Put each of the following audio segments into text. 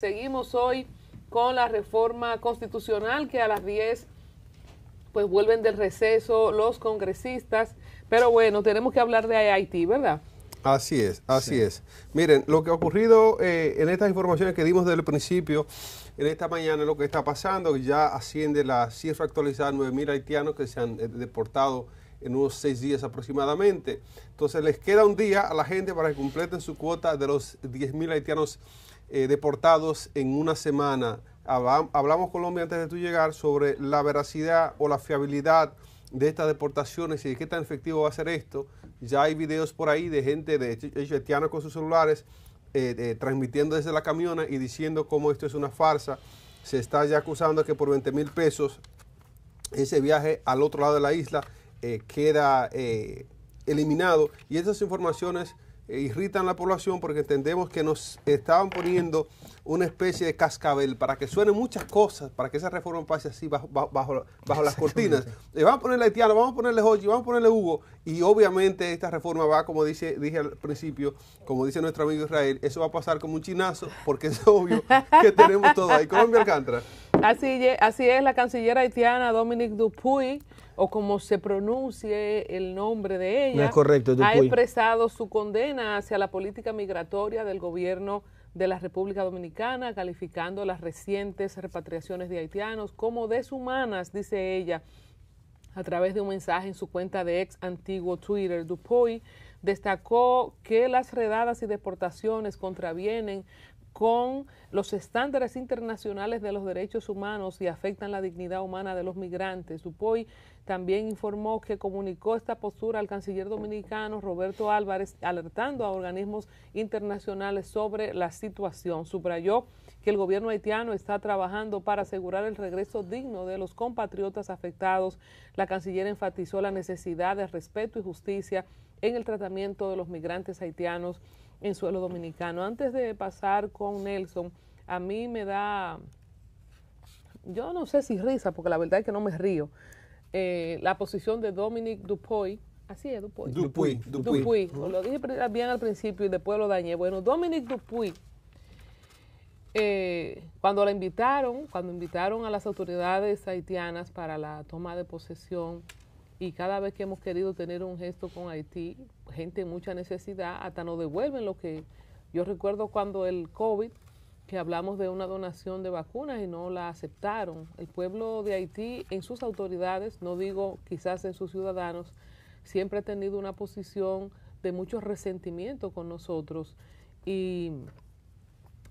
Seguimos hoy con la reforma constitucional que a las 10 pues vuelven del receso los congresistas, pero bueno, tenemos que hablar de Haití, ¿verdad? Así es, así es. Miren, lo que ha ocurrido eh, en estas informaciones que dimos desde el principio, en esta mañana, lo que está pasando, ya asciende la cifra actualizada 9 9.000 haitianos que se han eh, deportado en unos seis días aproximadamente. Entonces les queda un día a la gente para que completen su cuota de los 10.000 haitianos eh, deportados en una semana. Hablamos, Colombia, antes de tú llegar, sobre la veracidad o la fiabilidad de estas deportaciones y de qué tan efectivo va a ser esto. Ya hay videos por ahí de gente, de Chetiano con sus celulares, eh, transmitiendo desde la camiona y diciendo cómo esto es una farsa. Se está ya acusando que por 20 mil pesos ese viaje al otro lado de la isla eh, queda eliminado. Y esas informaciones eh, irritan a la población porque entendemos que nos estaban poniendo una especie de cascabel para que suenen muchas cosas, para que esa reforma pase así bajo, bajo, las cortinas. le eh, vamos a ponerle haitiano, vamos a ponerle Hochi, vamos a ponerle Hugo. Y obviamente esta reforma va, como dice, dije al principio, como dice nuestro amigo Israel, eso va a pasar como un chinazo porque es obvio que tenemos todo ahí. Colombia Alcántara. Así, así es la canciller haitiana Dominique Dupuy, o como se pronuncie el nombre de ella, ha expresado su condena hacia la política migratoria del gobierno de la República Dominicana, calificando las recientes repatriaciones de haitianos como deshumanas, dice ella, a través de un mensaje en su cuenta de ex antiguo Twitter. Dupuy destacó que las redadas y deportaciones contravienen con los estándares internacionales de los derechos humanos y afectan la dignidad humana de los migrantes. Supoy también informó que comunicó esta postura al canciller dominicano Roberto Álvarez, alertando a organismos internacionales sobre la situación. Subrayó que el gobierno haitiano está trabajando para asegurar el regreso digno de los compatriotas afectados. La canciller enfatizó la necesidad de respeto y justicia en el tratamiento de los migrantes haitianos en suelo dominicano. Antes de pasar con Nelson, a mí me da, yo no sé si risa, porque la verdad es que no me río, eh, la posición de Dominic Dupuy. Así es, Dupuy. Dupuy, Dupuy. Lo dije bien al principio y después lo dañé. Bueno, Dominic Dupuy, eh, cuando la invitaron, cuando invitaron a las autoridades haitianas para la toma de posesión y cada vez que hemos querido tener un gesto con Haití, gente en mucha necesidad, hasta nos devuelven lo que yo recuerdo cuando el COVID, que hablamos de una donación de vacunas y no la aceptaron. El pueblo de Haití en sus autoridades, no digo quizás en sus ciudadanos, siempre ha tenido una posición de mucho resentimiento con nosotros y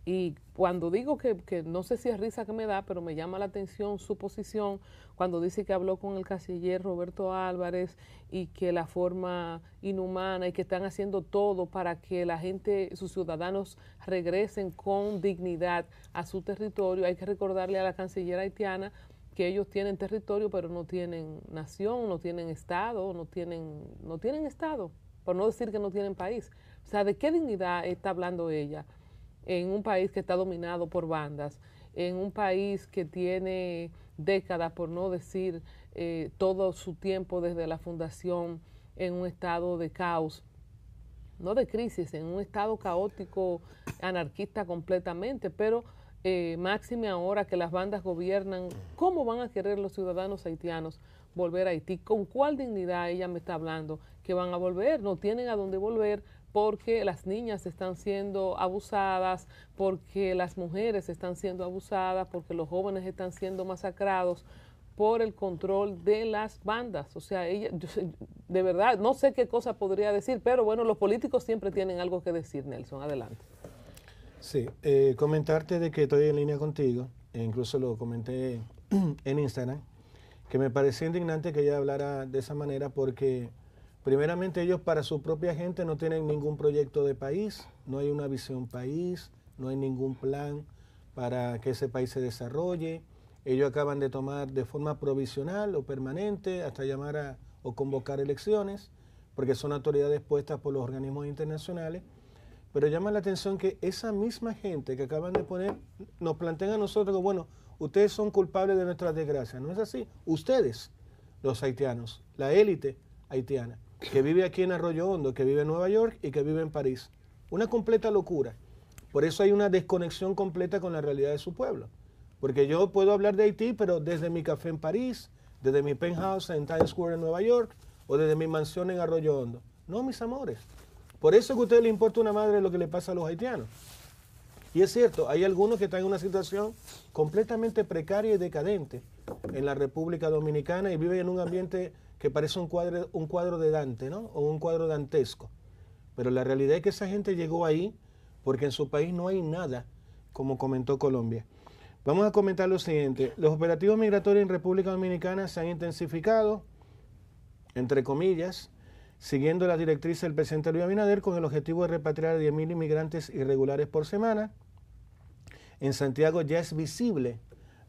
y cuando digo que, no sé si es risa que me da, pero me llama la atención su posición cuando dice que habló con el canciller Roberto Álvarez y que la forma inhumana y que están haciendo todo para que la gente, sus ciudadanos regresen con dignidad a su territorio. Hay que recordarle a la canciller haitiana que ellos tienen territorio, pero no tienen nación, no tienen estado, no tienen, no tienen estado, por no decir que no tienen país. O sea, ¿de qué dignidad está hablando ella? en un país que está dominado por bandas, en un país que tiene décadas, por no decir eh, todo su tiempo desde la fundación, en un estado de caos, no de crisis, en un estado caótico, anarquista completamente, pero eh, máxime ahora que las bandas gobiernan, ¿cómo van a querer los ciudadanos haitianos volver a Haití? ¿Con cuál dignidad ella me está hablando que van a volver? No tienen a dónde volver, porque las niñas están siendo abusadas, porque las mujeres están siendo abusadas, porque los jóvenes están siendo masacrados por el control de las bandas. O sea, ella, de verdad, no sé qué cosa podría decir, pero bueno, los políticos siempre tienen algo que decir, Nelson. Adelante. Sí, eh, comentarte de que estoy en línea contigo, e incluso lo comenté en Instagram, que me pareció indignante que ella hablara de esa manera porque Primeramente ellos para su propia gente no tienen ningún proyecto de país, no hay una visión país, no hay ningún plan para que ese país se desarrolle. Ellos acaban de tomar de forma provisional o permanente hasta llamar o convocar elecciones, porque son autoridades puestas por los organismos internacionales. Pero llama la atención que esa misma gente que acaban de poner nos plantean a nosotros que, bueno, ustedes son culpables de nuestras desgracias. No es así. Ustedes, los haitianos, la élite haitiana que vive aquí en Arroyo Hondo, que vive en Nueva York y que vive en París. Una completa locura. Por eso hay una desconexión completa con la realidad de su pueblo. Porque yo puedo hablar de Haití, pero desde mi café en París, desde mi penthouse en Times Square en Nueva York o desde mi mansión en Arroyo Hondo. No, mis amores. Por eso que a usted le importa una madre lo que le pasa a los haitianos. Y es cierto, hay algunos que están en una situación completamente precaria y decadente en la República Dominicana y viven en un ambiente que parece un cuadro, un cuadro de Dante, ¿no? O un cuadro dantesco. Pero la realidad es que esa gente llegó ahí porque en su país no hay nada, como comentó Colombia. Vamos a comentar lo siguiente. Los operativos migratorios en República Dominicana se han intensificado, entre comillas, siguiendo la directriz del presidente Luis Abinader con el objetivo de repatriar 10.000 inmigrantes irregulares por semana. En Santiago ya es visible,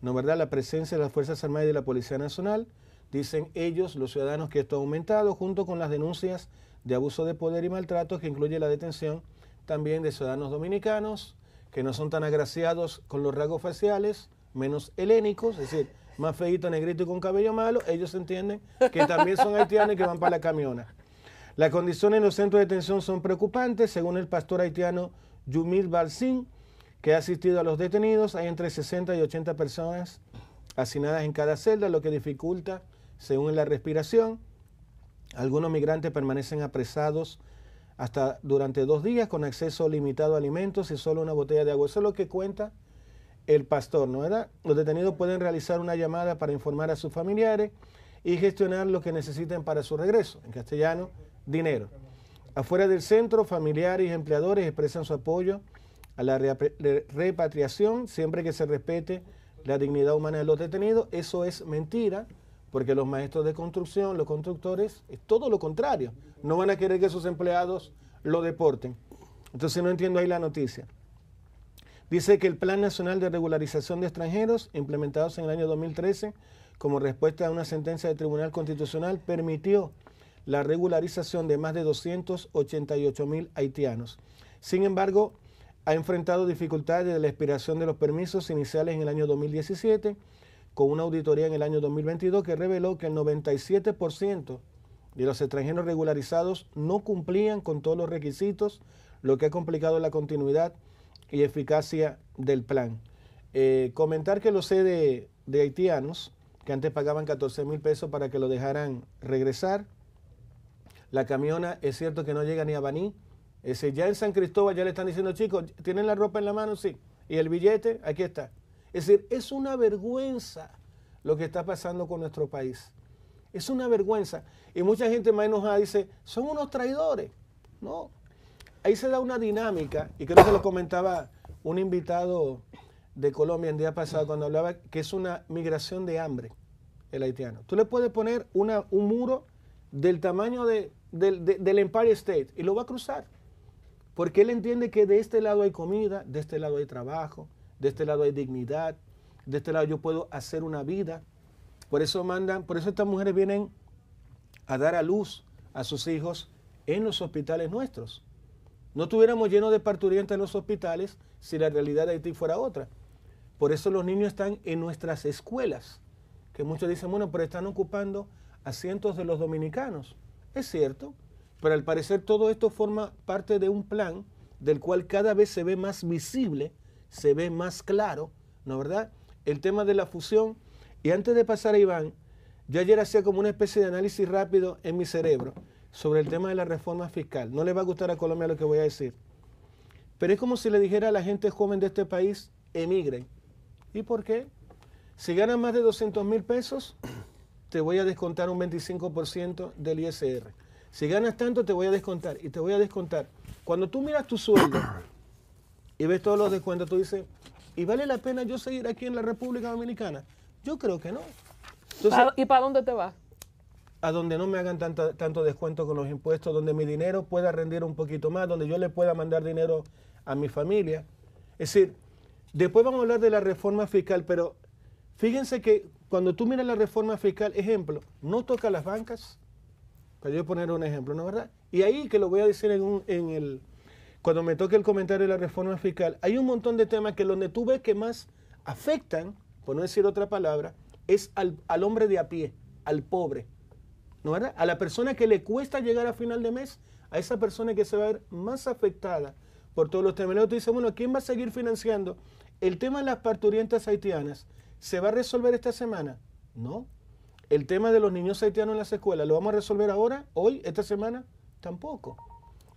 ¿no verdad?, la presencia de las Fuerzas Armadas y de la Policía Nacional Dicen ellos, los ciudadanos, que esto ha aumentado junto con las denuncias de abuso de poder y maltrato, que incluye la detención también de ciudadanos dominicanos, que no son tan agraciados con los rasgos faciales, menos helénicos, es decir, más feíto, negrito y con cabello malo, ellos entienden que también son haitianos y que van para la camiona. Las condiciones en los centros de detención son preocupantes, según el pastor haitiano Yumil Balsin, que ha asistido a los detenidos. Hay entre 60 y 80 personas asignadas en cada celda, lo que dificulta según la respiración, algunos migrantes permanecen apresados hasta durante dos días con acceso limitado a alimentos y solo una botella de agua. Eso es lo que cuenta el pastor, ¿no verdad? Los detenidos pueden realizar una llamada para informar a sus familiares y gestionar lo que necesiten para su regreso. En castellano, dinero. Afuera del centro, familiares y empleadores expresan su apoyo a la repatriación siempre que se respete la dignidad humana de los detenidos. Eso es mentira porque los maestros de construcción, los constructores, es todo lo contrario. No van a querer que sus empleados lo deporten. Entonces no entiendo ahí la noticia. Dice que el Plan Nacional de Regularización de Extranjeros, implementados en el año 2013 como respuesta a una sentencia del Tribunal Constitucional, permitió la regularización de más de 288 mil haitianos. Sin embargo, ha enfrentado dificultades de la expiración de los permisos iniciales en el año 2017 con una auditoría en el año 2022 que reveló que el 97% de los extranjeros regularizados no cumplían con todos los requisitos, lo que ha complicado la continuidad y eficacia del plan. Eh, comentar que los sé de haitianos, que antes pagaban 14 mil pesos para que lo dejaran regresar, la camiona es cierto que no llega ni a Baní, ese, ya en San Cristóbal ya le están diciendo, chicos, ¿tienen la ropa en la mano? Sí. ¿Y el billete? Aquí está. Es decir, es una vergüenza lo que está pasando con nuestro país. Es una vergüenza. Y mucha gente más enojada dice, son unos traidores. No, ahí se da una dinámica, y creo que lo comentaba un invitado de Colombia el día pasado cuando hablaba que es una migración de hambre el haitiano. Tú le puedes poner un muro del tamaño del, del Empire State y lo va a cruzar, porque él entiende que de este lado hay comida, de este lado hay trabajo, de este lado hay dignidad, de este lado yo puedo hacer una vida. Por eso mandan, por eso estas mujeres vienen a dar a luz a sus hijos en los hospitales nuestros. No estuviéramos llenos de parturientes en los hospitales si la realidad de Haití fuera otra. Por eso los niños están en nuestras escuelas, que muchos dicen, bueno, pero están ocupando asientos de los dominicanos. Es cierto, pero al parecer todo esto forma parte de un plan del cual cada vez se ve más visible se ve más claro, ¿no verdad? El tema de la fusión. Y antes de pasar a Iván, yo ayer hacía como una especie de análisis rápido en mi cerebro sobre el tema de la reforma fiscal. No le va a gustar a Colombia lo que voy a decir. Pero es como si le dijera a la gente joven de este país, emigren. ¿Y por qué? Si ganas más de 200 mil pesos, te voy a descontar un 25% del ISR. Si ganas tanto, te voy a descontar y te voy a descontar. Cuando tú miras tu sueldo y ves todos los descuentos, tú dices, ¿y vale la pena yo seguir aquí en la República Dominicana? Yo creo que no. ¿Y para dónde te vas? A donde no me hagan tanto, tanto descuento con los impuestos, donde mi dinero pueda rendir un poquito más, donde yo le pueda mandar dinero a mi familia. Es decir, después vamos a hablar de la reforma fiscal, pero fíjense que cuando tú miras la reforma fiscal, ejemplo, no toca las bancas, para yo poner un ejemplo, ¿no es verdad? Y ahí que lo voy a decir en, en el cuando me toque el comentario de la reforma fiscal, hay un montón de temas que donde tú ves que más afectan, por no decir otra palabra, es al, hombre de a pie, al pobre, ¿no verdad? A la persona que le cuesta llegar a final de mes, a esa persona que se va a ver más afectada por todos los temas. Luego tú dices, bueno, ¿quién va a seguir financiando? El tema de las parturientas haitianas, ¿se va a resolver esta semana? No. El tema de los niños haitianos en las escuelas, ¿lo vamos a resolver ahora, hoy, esta semana? Tampoco.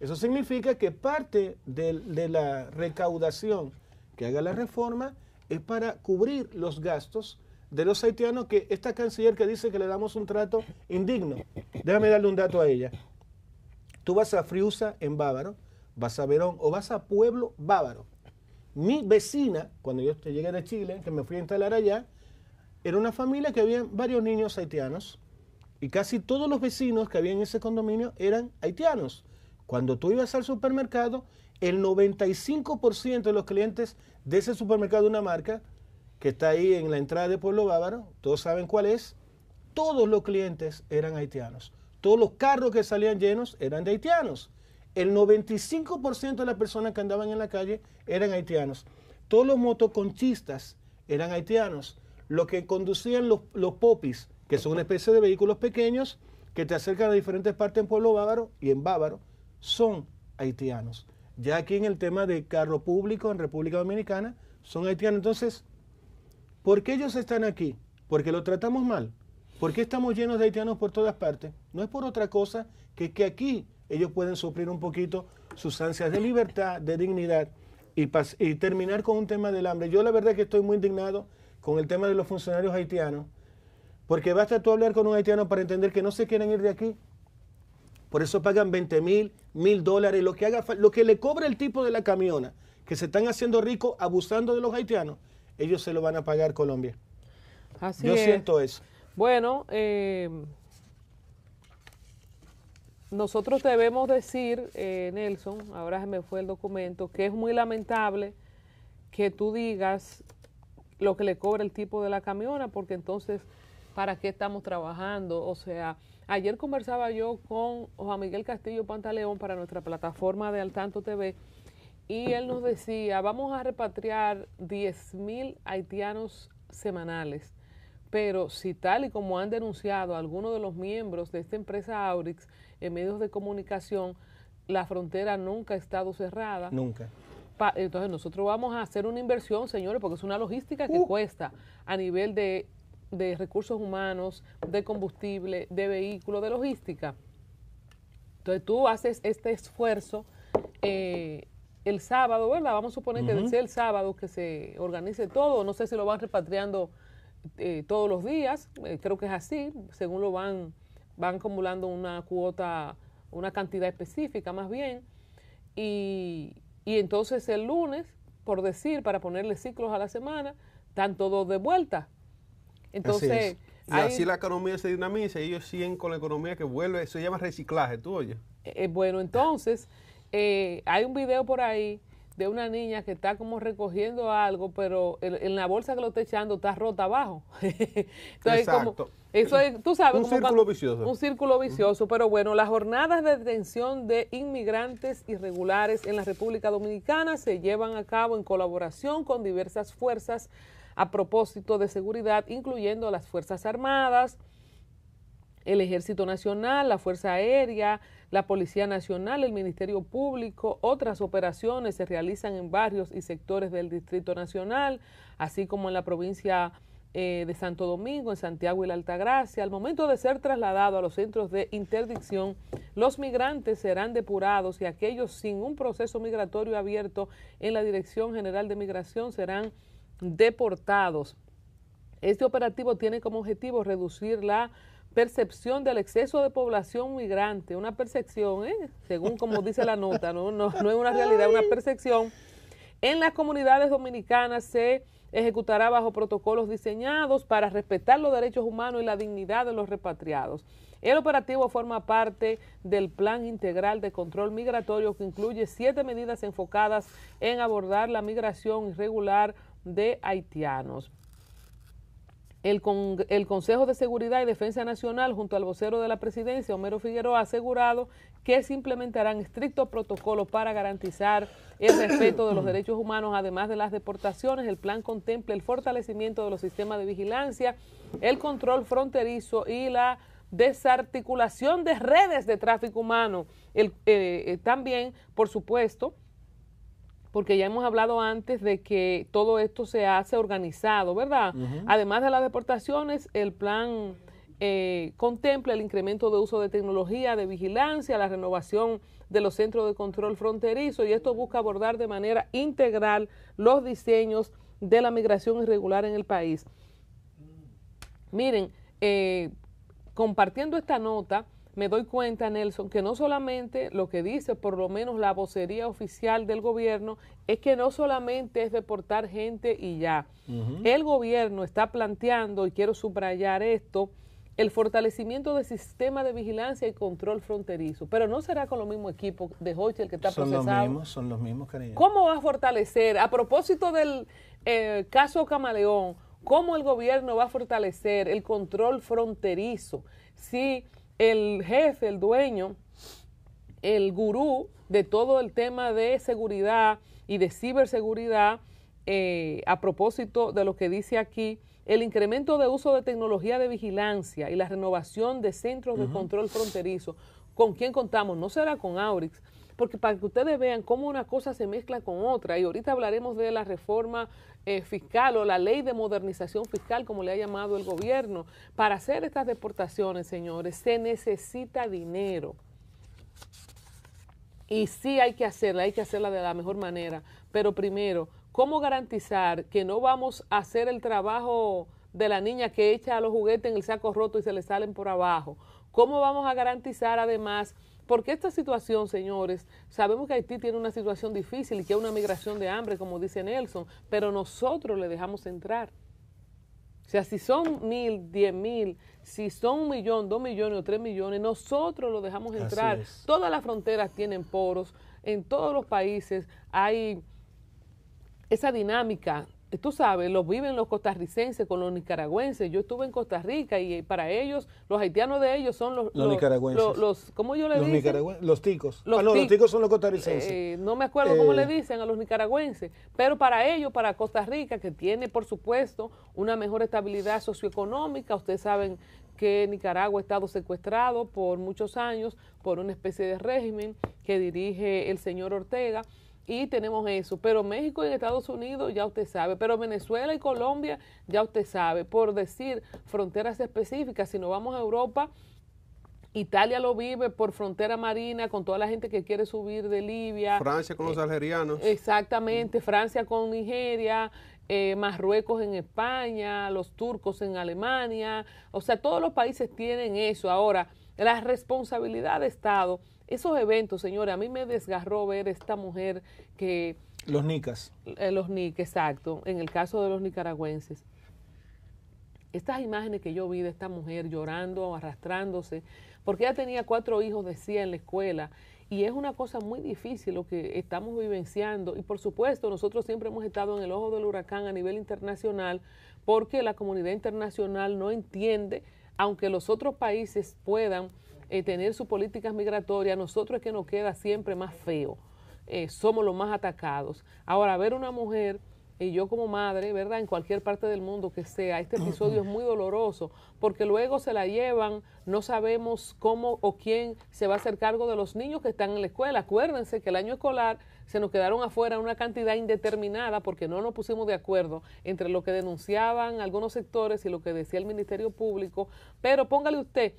Eso significa que parte de, la recaudación que haga la reforma es para cubrir los gastos de los haitianos que esta canciller que dice que le damos un trato indigno. Déjame darle un dato a ella. Tú vas a Friusa en Bávaro, vas a Verón o vas a Pueblo Bávaro. Mi vecina, cuando yo llegué de Chile, que me fui a instalar allá, era una familia que había varios niños haitianos y casi todos los vecinos que había en ese condominio eran haitianos. Cuando tú ibas al supermercado, el 95% de los clientes de ese supermercado de una marca, que está ahí en la entrada de Pueblo Bávaro, todos saben cuál es, todos los clientes eran haitianos. Todos los carros que salían llenos eran de haitianos. El 95% de las personas que andaban en la calle eran haitianos. Todos los motoconchistas eran haitianos. Los que conducían los, los popis, que son una especie de vehículos pequeños que te acercan a diferentes partes en Pueblo Bávaro y en Bávaro, son haitianos. Ya aquí en el tema de carro público en República Dominicana, son haitianos. Entonces, ¿por qué ellos están aquí? Porque lo tratamos mal. ¿Por qué estamos llenos de haitianos por todas partes? No es por otra cosa que que aquí ellos pueden suplir un poquito sus ansias de libertad, de dignidad y, y terminar con un tema del hambre. Yo la verdad que estoy muy indignado con el tema de los funcionarios haitianos, porque basta tú hablar con un haitiano para entender que no se quieren ir de aquí, por eso pagan 20 mil, mil dólares, lo que, haga, lo que le cobra el tipo de la camiona, que se están haciendo ricos abusando de los haitianos, ellos se lo van a pagar Colombia. Así Yo siento eso. Bueno, eh, nosotros debemos decir, eh, Nelson, ahora se me fue el documento, que es muy lamentable que tú digas lo que le cobra el tipo de la camiona, porque entonces, ¿para qué estamos trabajando? O sea, Ayer conversaba yo con Juan Miguel Castillo Pantaleón para nuestra plataforma de Al Tanto TV y él nos decía, vamos a repatriar mil haitianos semanales, pero si tal y como han denunciado algunos de los miembros de esta empresa Aurix en medios de comunicación, la frontera nunca ha estado cerrada. Nunca. entonces nosotros vamos a hacer una inversión, señores, porque es una logística que uh. cuesta a nivel de de recursos humanos, de combustible, de vehículo, de logística. Entonces tú haces este esfuerzo eh, el sábado, ¿verdad? Vamos a suponer que sea el sábado que se organice todo, no sé si lo van repatriando eh, todos los días, eh, creo que es así, según lo van, van acumulando una cuota, una cantidad específica más bien, y, y entonces el lunes, por decir, para ponerle ciclos a la semana, están todos de vuelta, entonces... así la economía se dinamiza y ellos siguen con la economía que vuelve, eso se llama reciclaje, tú oyes. Eh, eh, bueno, entonces, eh, hay un video por ahí de una niña que está como recogiendo algo, pero en, la bolsa que lo está echando está rota abajo. eso es, tú sabes, un círculo vicioso. Un círculo vicioso, pero bueno, las jornadas de detención de inmigrantes irregulares en la República Dominicana se llevan a cabo en colaboración con diversas fuerzas a propósito de seguridad, incluyendo las Fuerzas Armadas, el Ejército Nacional, la Fuerza Aérea, la Policía Nacional, el Ministerio Público. Otras operaciones se realizan en barrios y sectores del Distrito Nacional, así como en la provincia eh, de Santo Domingo, en Santiago y la Altagracia. Al momento de ser trasladado a los centros de interdicción, los migrantes serán depurados y aquellos sin un proceso migratorio abierto en la Dirección General de Migración serán deportados. Este operativo tiene como objetivo reducir la percepción del exceso de población migrante, una percepción, ¿eh? según como dice la nota, no, no es una realidad, una percepción. En las comunidades dominicanas se ejecutará bajo protocolos diseñados para respetar los derechos humanos y la dignidad de los repatriados. El operativo forma parte del Plan Integral de Control Migratorio que incluye siete medidas enfocadas en abordar la migración irregular de haitianos. El, con, el, Consejo de Seguridad y Defensa Nacional, junto al vocero de la presidencia, Homero Figueroa, ha asegurado que se implementarán estrictos protocolos para garantizar el respeto de los derechos humanos, además de las deportaciones. El plan contempla el fortalecimiento de los sistemas de vigilancia, el control fronterizo y la desarticulación de redes de tráfico humano. El, eh, eh, también, por supuesto, porque ya hemos hablado antes de que todo esto se hace organizado, ¿verdad? Además de las deportaciones, el plan eh, contempla el incremento de uso de tecnología de vigilancia, la renovación de los centros de control fronterizo y esto busca abordar de manera integral los diseños de la migración irregular en el país. Miren, eh, compartiendo esta nota, me doy cuenta, Nelson, que no solamente lo que dice por lo menos la vocería oficial del gobierno es que no solamente es deportar gente y ya. El gobierno está planteando, y quiero subrayar esto, el fortalecimiento del sistema de vigilancia y control fronterizo. Pero no será con los mismos equipos de el que está son Los mismos, son los mismos, cariño. ¿Cómo va a fortalecer? A propósito del eh, caso Camaleón, ¿cómo el gobierno va a fortalecer el control fronterizo? Si el jefe, el dueño, el gurú de todo el tema de seguridad y de ciberseguridad, eh, a propósito de lo que dice aquí, el incremento de uso de tecnología de vigilancia y la renovación de centros de control fronterizo. ¿Con quién contamos? No será con Aurix, porque para que ustedes vean cómo una cosa se mezcla con otra, y ahorita hablaremos de la reforma eh, fiscal o la ley de modernización fiscal, como le ha llamado el gobierno, para hacer estas deportaciones, señores, se necesita dinero. Y sí hay que hacerla, hay que hacerla de la mejor manera, pero primero, ¿cómo garantizar que no vamos a hacer el trabajo de la niña que echa los juguetes en el saco roto y se le salen por abajo? ¿Cómo vamos a garantizar además porque esta situación, señores, sabemos que Haití tiene una situación difícil y que hay una migración de hambre, como dice Nelson, pero nosotros le dejamos entrar. O sea, si son mil, diez mil, si son un millón, dos millones o tres millones, nosotros lo dejamos entrar. Todas las fronteras tienen poros, en todos los países hay esa dinámica tú sabes, los viven los costarricenses con los nicaragüenses. Yo estuve en Costa Rica y eh, para ellos, los haitianos de ellos son los... Los, nicaragüenses. Los, ¿Cómo yo le los ticos. Los, ticos. los ah, ticos son los costarricenses. Eh, eh, no me acuerdo cómo le dicen a los nicaragüenses. Pero para ellos, para Costa Rica, que tiene, por supuesto, una mejor estabilidad socioeconómica, ustedes saben que Nicaragua ha estado secuestrado por muchos años por una especie de régimen que dirige el señor Ortega y tenemos eso. Pero México y Estados Unidos ya usted sabe, pero Venezuela y Colombia ya usted sabe, por decir fronteras específicas, si no vamos a Europa, Italia lo vive por frontera marina, con toda la gente que quiere subir de Libia. Francia con los eh, algerianos. Exactamente, Francia con Nigeria, eh, Marruecos en España, los turcos en Alemania. O sea, todos los países tienen eso. Ahora, la responsabilidad de Estado esos eventos, señores, a mí me desgarró ver esta mujer que... Los nicas. Eh, los nicas, exacto. En el caso de los nicaragüenses. Estas imágenes que yo vi de esta mujer llorando, arrastrándose, porque ella tenía cuatro hijos, decía, en la escuela, y es una cosa muy difícil lo que estamos vivenciando. Y por supuesto, nosotros siempre hemos estado en el ojo del huracán a nivel internacional, porque la comunidad internacional no entiende, aunque los otros países puedan eh, tener sus políticas migratorias, nosotros es que nos queda siempre más feo. Eh, somos los más atacados. Ahora, ver una mujer, y yo como madre, ¿verdad? En cualquier parte del mundo que sea, este episodio es muy doloroso, porque luego se la llevan, no sabemos cómo o quién se va a hacer cargo de los niños que están en la escuela. Acuérdense que el año escolar se nos quedaron afuera una cantidad indeterminada porque no nos pusimos de acuerdo entre lo que denunciaban algunos sectores y lo que decía el Ministerio Público. Pero póngale usted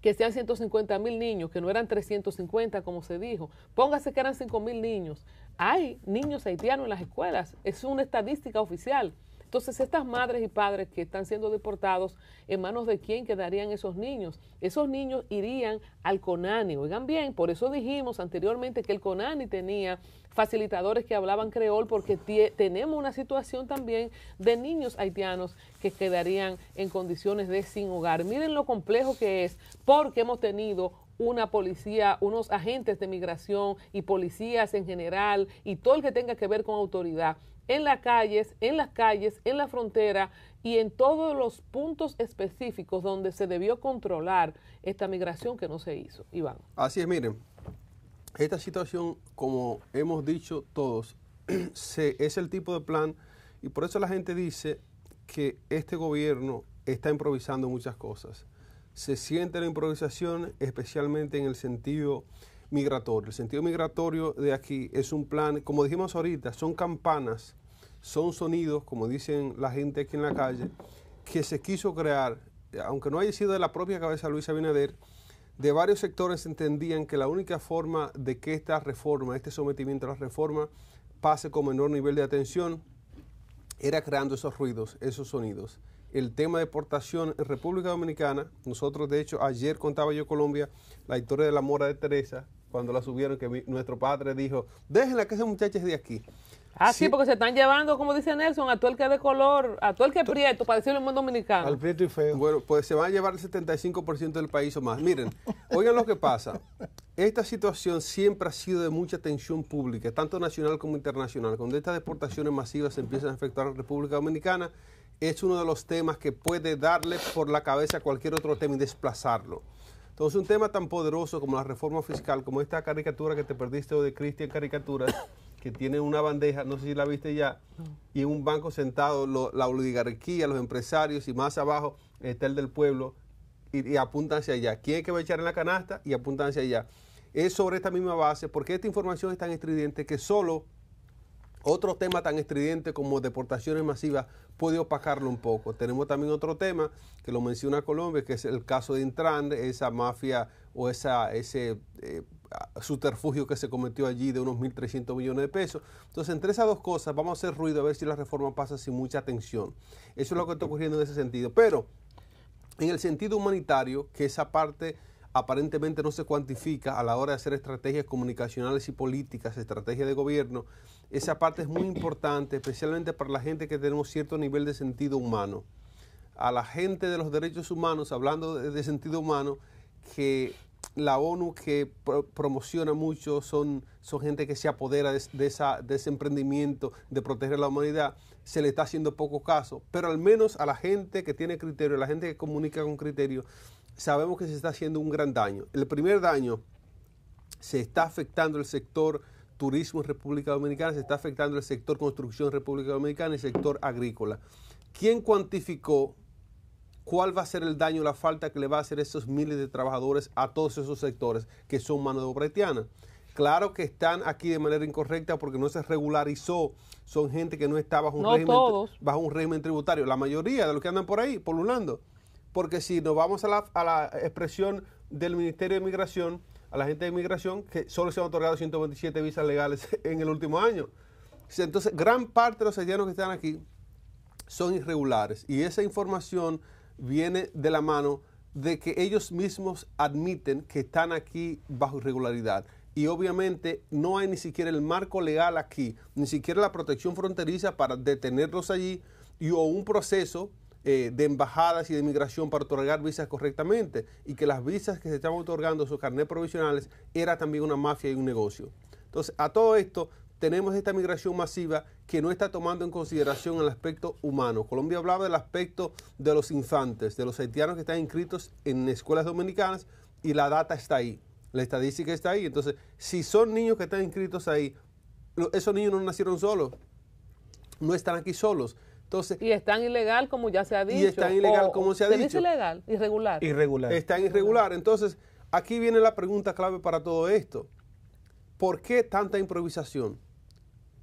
que sean 150 mil niños, que no eran 350 como se dijo, póngase que eran 5 mil niños. Hay niños haitianos en las escuelas, es una estadística oficial. Entonces, estas madres y padres que están siendo deportados, ¿en manos de quién quedarían esos niños? Esos niños irían al CONANI. Oigan bien, por eso dijimos anteriormente que el CONANI tenía facilitadores que hablaban creol porque tenemos una situación también de niños haitianos que quedarían en condiciones de sin hogar. Miren lo complejo que es porque hemos tenido una policía, unos agentes de migración y policías en general y todo el que tenga que ver con autoridad en las calles, en las calles, en la frontera y en todos los puntos específicos donde se debió controlar esta migración que no se hizo. Iván. Así es, miren, esta situación, como hemos dicho todos, es el tipo de plan y por eso la gente dice que este gobierno está improvisando muchas cosas. Se siente la improvisación especialmente en el sentido migratorio. El sentido migratorio de aquí es un plan, como dijimos ahorita, son campanas son sonidos, como dicen la gente aquí en la calle, que se quiso crear, aunque no haya sido de la propia cabeza Luis Abinader, de varios sectores entendían que la única forma de que esta reforma, este sometimiento a la reforma, pase con menor nivel de atención, era creando esos ruidos, esos sonidos. El tema de deportación en República Dominicana, nosotros de hecho ayer contaba yo Colombia la historia de la mora de Teresa, cuando la subieron, que nuestro padre dijo, déjenla que ese muchacho es de aquí. Ah, sí, porque se están llevando, como dice Nelson, a todo el que es de color, a todo el que es prieto, para decirlo en mundo dominicano. Al prieto y feo. Bueno, pues se van a llevar el 75% del país o más. Miren, oigan lo que pasa. Esta situación siempre ha sido de mucha tensión pública, tanto nacional como internacional. Cuando estas deportaciones masivas se empiezan a afectar a la República Dominicana, es uno de los temas que puede darle por la cabeza a cualquier otro tema y desplazarlo. Entonces, un tema tan poderoso como la reforma fiscal, como esta caricatura que te perdiste hoy de Cristian Caricaturas, que tiene una bandeja, no sé si la viste ya, y un banco sentado la oligarquía, los empresarios y más abajo está el del pueblo y, y, apuntan hacia allá. ¿Quién es que va a echar en la canasta? Y apuntan hacia allá. Es sobre esta misma base, porque esta información es tan estridente que solo otro tema tan estridente como deportaciones masivas puede opacarlo un poco. Tenemos también otro tema que lo menciona Colombia, que es el caso de Intrande, esa mafia o esa, ese... Eh, subterfugio que se cometió allí de unos 1.300 millones de pesos. Entonces, entre esas dos cosas, vamos a hacer ruido a ver si la reforma pasa sin mucha atención. Eso es lo que está ocurriendo en ese sentido. Pero, en el sentido humanitario, que esa parte aparentemente no se cuantifica a la hora de hacer estrategias comunicacionales y políticas, estrategias de gobierno, esa parte es muy importante, especialmente para la gente que tenemos cierto nivel de sentido humano. A la gente de los derechos humanos, hablando de sentido humano, que la ONU que promociona mucho, son, son gente que se apodera de, ese emprendimiento de proteger la humanidad, se le está haciendo poco caso, pero al menos a la gente que tiene criterio, a la gente que comunica con criterio, sabemos que se está haciendo un gran daño. El primer daño se está afectando el sector turismo en República Dominicana, se está afectando el sector construcción en República Dominicana y el sector agrícola. ¿Quién cuantificó cuál va a ser el daño, la falta que le va a hacer esos miles de trabajadores a todos esos sectores que son mano de obra haitiana. Claro que están aquí de manera incorrecta porque no se regularizó. Son gente que no está bajo un, régimen, bajo un régimen tributario. La mayoría de los que andan por ahí, por un lado. Porque si nos vamos a la, a la expresión del Ministerio de Migración, a la gente de Migración, que solo se han otorgado 127 visas legales en el último año. Entonces, gran parte de los haitianos que están aquí son irregulares. Y esa información viene de la mano de que ellos mismos admiten que están aquí bajo irregularidad. Y obviamente no hay ni siquiera el marco legal aquí, ni siquiera la protección fronteriza para detenerlos allí y o un proceso eh, de embajadas y de migración para otorgar visas correctamente y que las visas que se estaban otorgando, sus carnetes provisionales, era también una mafia y un negocio. Entonces, a todo esto tenemos esta migración masiva que no está tomando en consideración el aspecto humano. Colombia hablaba del aspecto de los infantes, de los haitianos que están inscritos en escuelas dominicanas y la data está ahí, la estadística está ahí. Entonces, si son niños que están inscritos ahí, esos niños no nacieron solos, no están aquí solos. Entonces, y están ilegal, como ya se ha dicho. Y están ilegal, como se ha se dicho. Dice ilegal, irregular. Irregular. Están irregular. Entonces, aquí viene la pregunta clave para todo esto. ¿Por qué tanta improvisación?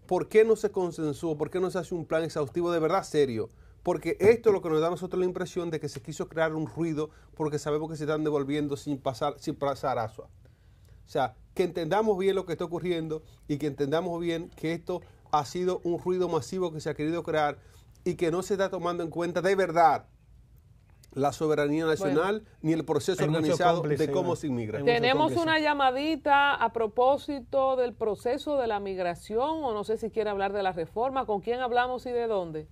¿por qué no se consensuó? ¿Por qué no se hace un plan exhaustivo de verdad serio? Porque esto es lo que nos da a nosotros la impresión de que se quiso crear un ruido porque sabemos que se están devolviendo sin pasar, sin pasar asua. O sea, que entendamos bien lo que está ocurriendo y que entendamos bien que esto ha sido un ruido masivo que se ha querido crear y que no se está tomando en cuenta de verdad la soberanía nacional ni el proceso organizado de cómo se inmigra. Tenemos una llamadita a propósito del proceso de la migración, o no sé si quiere hablar de la reforma, con quién hablamos y de dónde.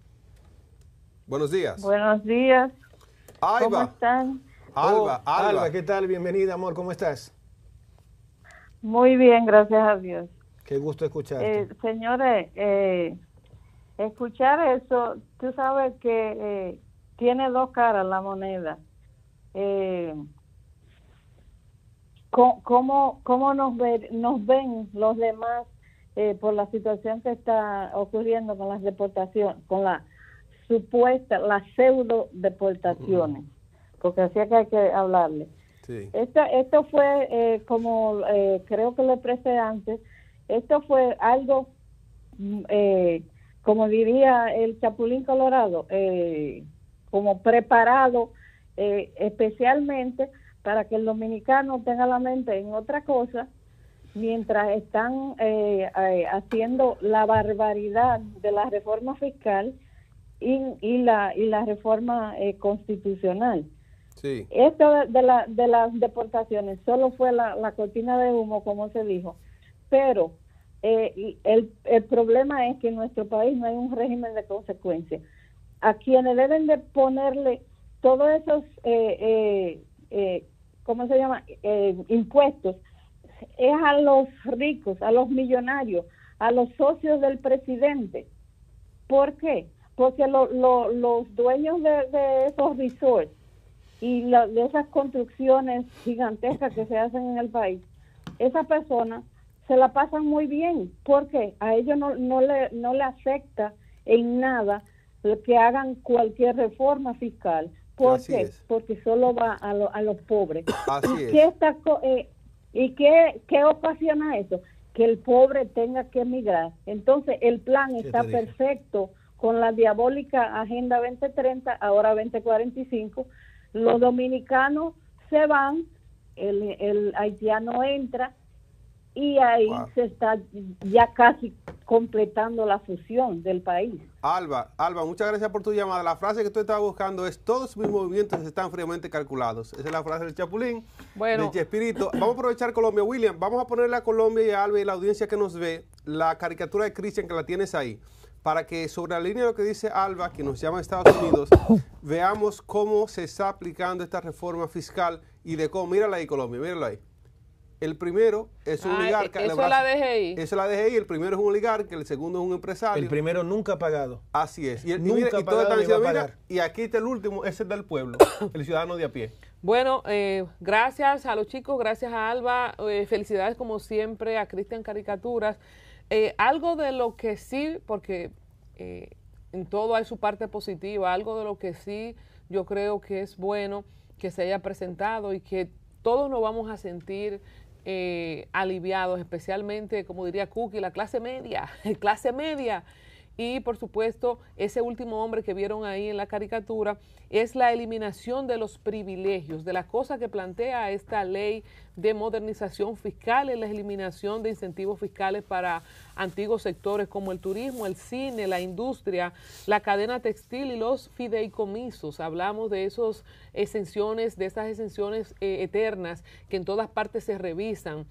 Buenos días. Buenos días. Alba. ¿Cómo están? Alba, oh, Alba, ¿qué tal? Bienvenida, amor, ¿cómo estás? Muy bien, gracias a Dios. Qué gusto escuchar eh, señores, eh, escuchar eso, tú sabes que... Eh, tiene dos caras la moneda. Eh, ¿Cómo, nos, ven los demás eh, por la situación que está ocurriendo con las deportaciones, con la supuesta, las pseudo deportaciones? Mm. Porque así que hay que hablarle. Sí. esto fue, eh, como eh, creo que lo expresé antes, esto fue algo, mm, como diría el Chapulín Colorado, eh, como preparado eh, especialmente para que el dominicano tenga la mente en otra cosa mientras están eh, eh, haciendo la barbaridad de la reforma fiscal y, la y la reforma constitucional. Sí. Esto de, la, de las deportaciones solo fue la, cortina de humo, como se dijo, pero el, el, problema es que en nuestro país no hay un régimen de consecuencias a quienes deben de ponerle todos esos, eh, eh, eh, ¿cómo se llama?, impuestos, es a los ricos, a los millonarios, a los socios del presidente. ¿Por qué? Porque los dueños de, de, esos resorts y de esas construcciones gigantescas que se hacen en el país, esas personas se la pasan muy bien porque a ellos no, no, le, no le afecta en nada que hagan cualquier reforma fiscal. ¿Por Porque solo va a, a los pobres. Eh, ¿Y, Qué está, ¿Y qué, ocasiona eso? Que el pobre tenga que emigrar. Entonces, el plan está perfecto con la diabólica Agenda 2030, ahora 2045. Los dominicanos se van, el, el haitiano entra, y ahí se está ya casi completando la fusión del país. Alba, Alba, muchas gracias por tu llamada. La frase que tú estabas buscando es todos mis movimientos están fríamente calculados. Esa es la frase del Chapulín, bueno. de Chespirito. Vamos a aprovechar Colombia. William, vamos a ponerle a Colombia y a Alba y la audiencia que nos ve la caricatura de Christian que la tienes ahí para que sobre la línea de lo que dice Alba, que nos llama Estados Unidos, veamos cómo se está aplicando esta reforma fiscal y de cómo, mírala ahí Colombia, mírala ahí. El primero es un ah, oligarca. E-, eso es la DGI. Eso es la DGI. El primero es un oligarca, el segundo es un empresario. El primero nunca ha pagado. Así es. Y, el, nunca y, y y aquí está el último, ese es del pueblo, el ciudadano de a pie. Bueno, eh, gracias a los chicos, gracias a Alba. Eh, felicidades como siempre a Cristian Caricaturas. Eh, algo de lo que sí, porque en todo hay su parte positiva, algo de lo que sí yo creo que es bueno que se haya presentado y que todos nos vamos a sentir eh, aliviados, especialmente, como diría Cookie, la clase media, clase media y por supuesto ese último hombre que vieron ahí en la caricatura es la eliminación de los privilegios, de la cosa que plantea esta ley de modernización fiscal, es la eliminación de incentivos fiscales para antiguos sectores como el turismo, el cine, la industria, la cadena textil y los fideicomisos. Hablamos de esas exenciones, de esas exenciones eh, eternas que en todas partes se revisan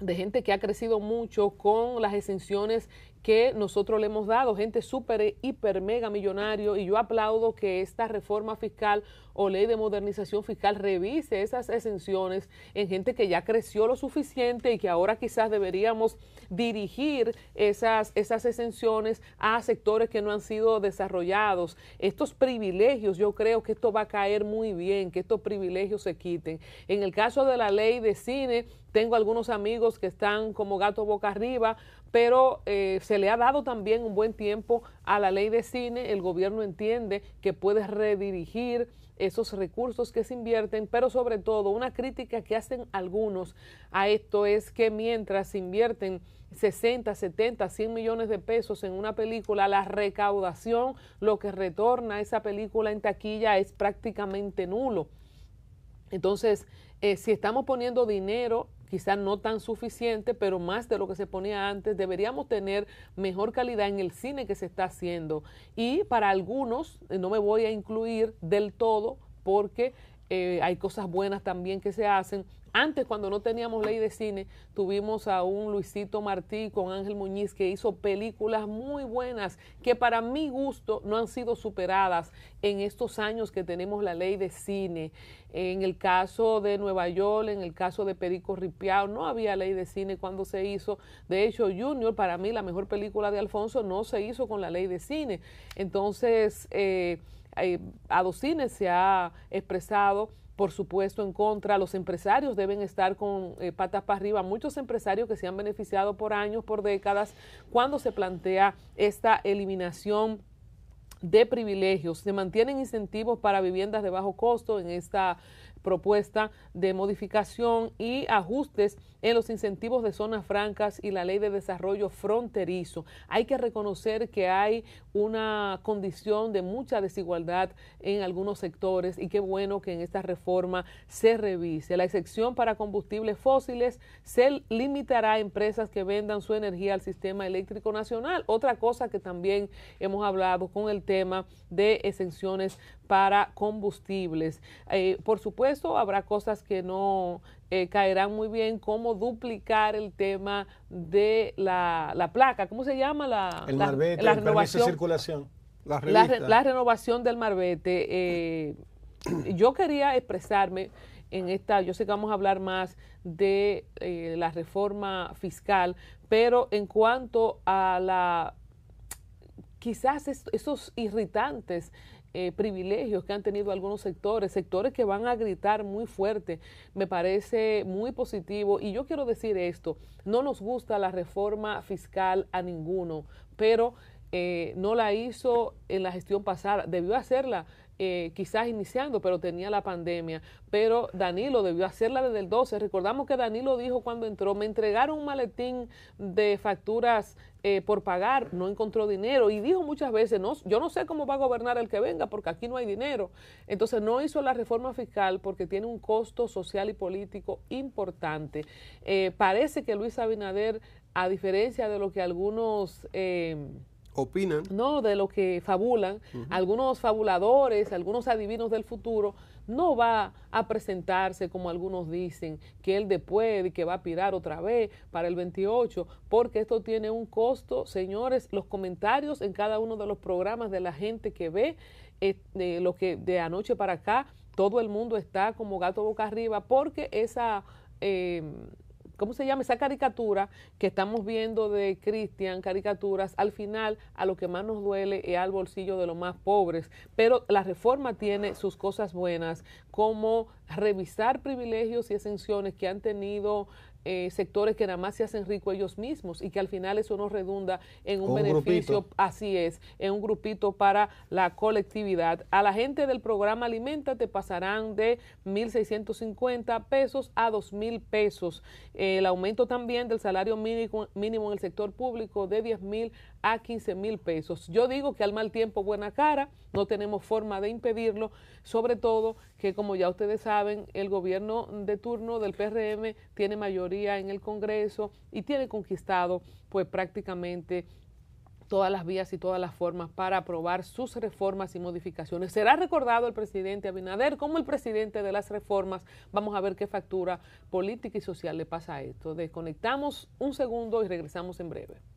de gente que ha crecido mucho con las exenciones que nosotros le hemos dado, gente súper, hiper, mega millonario, y yo aplaudo que esta reforma fiscal o ley de modernización fiscal revise esas exenciones en gente que ya creció lo suficiente y que ahora quizás deberíamos dirigir esas, esas exenciones a sectores que no han sido desarrollados. Estos privilegios, yo creo que esto va a caer muy bien, que estos privilegios se quiten. En el caso de la ley de cine, tengo algunos amigos que están como gato boca arriba pero eh, se le ha dado también un buen tiempo a la ley de cine. El gobierno entiende que puede redirigir esos recursos que se invierten, pero sobre todo una crítica que hacen algunos a esto es que mientras invierten 60, 70, 100 millones de pesos en una película, la recaudación, lo que retorna esa película en taquilla es prácticamente nulo. Entonces, eh, si estamos poniendo dinero quizá no tan suficiente, pero más de lo que se ponía antes. Deberíamos tener mejor calidad en el cine que se está haciendo. Y para algunos, eh, no me voy a incluir del todo porque eh, hay cosas buenas también que se hacen, antes, cuando no teníamos ley de cine, tuvimos a un Luisito Martí con Ángel Muñiz que hizo películas muy buenas que para mi gusto no han sido superadas en estos años que tenemos la ley de cine. En el caso de Nueva York, en el caso de Perico Ripiao, no había ley de cine cuando se hizo. De hecho, Junior, para mí, la mejor película de Alfonso no se hizo con la ley de cine. Entonces, eh, eh dos cines se ha expresado por supuesto, en contra. Los empresarios deben estar con eh, patas para arriba. Muchos empresarios que se han beneficiado por años, por décadas, cuando se plantea esta eliminación de privilegios. Se mantienen incentivos para viviendas de bajo costo en esta propuesta de modificación y ajustes en los incentivos de zonas francas y la ley de desarrollo fronterizo. Hay que reconocer que hay una condición de mucha desigualdad en algunos sectores y qué bueno que en esta reforma se revise. La excepción para combustibles fósiles se limitará a empresas que vendan su energía al sistema eléctrico nacional. Otra cosa que también hemos hablado con el tema de exenciones para combustibles. Eh, por supuesto, habrá cosas que no eh, caerán muy bien, como duplicar el tema de la, placa. ¿Cómo se llama? La, renovación. La, renovación del marbete. Eh, yo quería expresarme en esta, yo sé que vamos a hablar más de la reforma fiscal, pero en cuanto a la quizás esos irritantes eh, privilegios que han tenido algunos sectores, sectores que van a gritar muy fuerte, me parece muy positivo. Y yo quiero decir esto, no nos gusta la reforma fiscal a ninguno, pero eh, no la hizo en la gestión pasada, debió hacerla eh, quizás iniciando, pero tenía la pandemia. Pero Danilo debió hacerla desde el 12. Recordamos que Danilo dijo cuando entró, me entregaron un maletín de facturas eh, por pagar, no encontró dinero y dijo muchas veces, no, yo no sé cómo va a gobernar el que venga porque aquí no hay dinero. Entonces no hizo la reforma fiscal porque tiene un costo social y político importante. Eh, parece que Luis Abinader, a diferencia de lo que algunos opinan. No, de lo que fabulan. Algunos fabuladores, algunos adivinos del futuro, no va a presentarse como algunos dicen, que él después, que va a pirar otra vez para el 28, porque esto tiene un costo, señores, los comentarios en cada uno de los programas de la gente que ve, eh, lo que de anoche para acá, todo el mundo está como gato boca arriba, porque esa... Eh, ¿cómo se llama? Esa caricatura que estamos viendo de Cristian, caricaturas, al final a lo que más nos duele es al bolsillo de los más pobres. Pero la reforma tiene sus cosas buenas, como revisar privilegios y exenciones que han tenido eh, sectores que nada más se hacen ricos ellos mismos y que al final eso no redunda en un, beneficio, así es, en un grupito para la colectividad. A la gente del programa Alimenta te pasarán de 1.650 pesos a 2.000 pesos. el aumento también del salario mínimo, mínimo en el sector público de 10.000 a 15 mil pesos. Yo digo que al mal tiempo buena cara, no tenemos forma de impedirlo, sobre todo que como ya ustedes saben, el gobierno de turno del PRM tiene mayoría en el Congreso y tiene conquistado pues prácticamente todas las vías y todas las formas para aprobar sus reformas y modificaciones. Será recordado el presidente Abinader como el presidente de las reformas. Vamos a ver qué factura política y social le pasa a esto. Desconectamos un segundo y regresamos en breve.